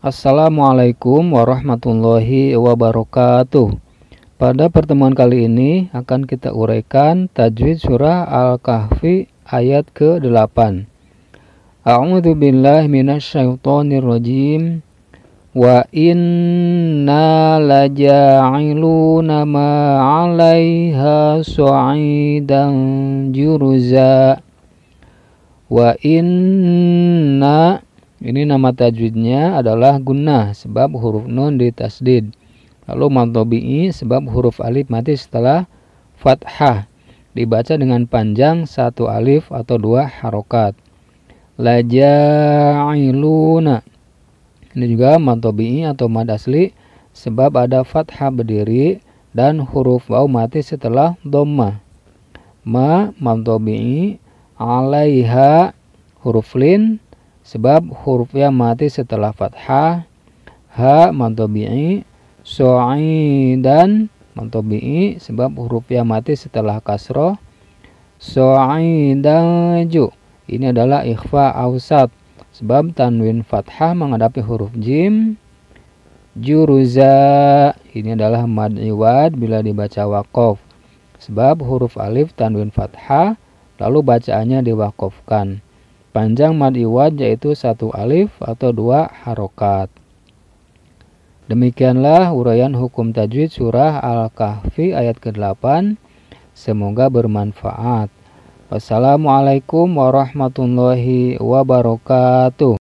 Assalamualaikum warahmatullahi wabarakatuh. Pada pertemuan kali ini akan kita uraikan tajwid surah Al-Kahfi ayat ke-8. A'udhu billahi minasyaitonir rajim. Wa inna laja'iluna ma 'alaiha su'idan juruza. Wa inna ini nama tajwidnya adalah gunnah sebab huruf nun di tasdid. Lalu mantobi'i sebab huruf alif mati setelah fathah. Dibaca dengan panjang satu alif atau dua harokat. Laja'iluna. Ini juga mantobi'i atau mad asli sebab ada fathah berdiri dan huruf waw mati setelah dhamma. Ma mantobi'i alaiha huruf lin sebab hurufnya mati setelah fathah ha mantobi'i dan mantobi'i sebab hurufnya mati setelah kasroh dan ju. ini adalah ikhfa ausat sebab tanwin fathah menghadapi huruf jim juruza ini adalah mad iwad bila dibaca wakof sebab huruf alif tanwin fathah lalu bacaannya diwakofkan Panjang mad iwad yaitu satu alif atau dua harokat. Demikianlah uraian hukum tajwid surah Al-Kahfi ayat ke-8. Semoga bermanfaat. Wassalamualaikum warahmatullahi wabarakatuh.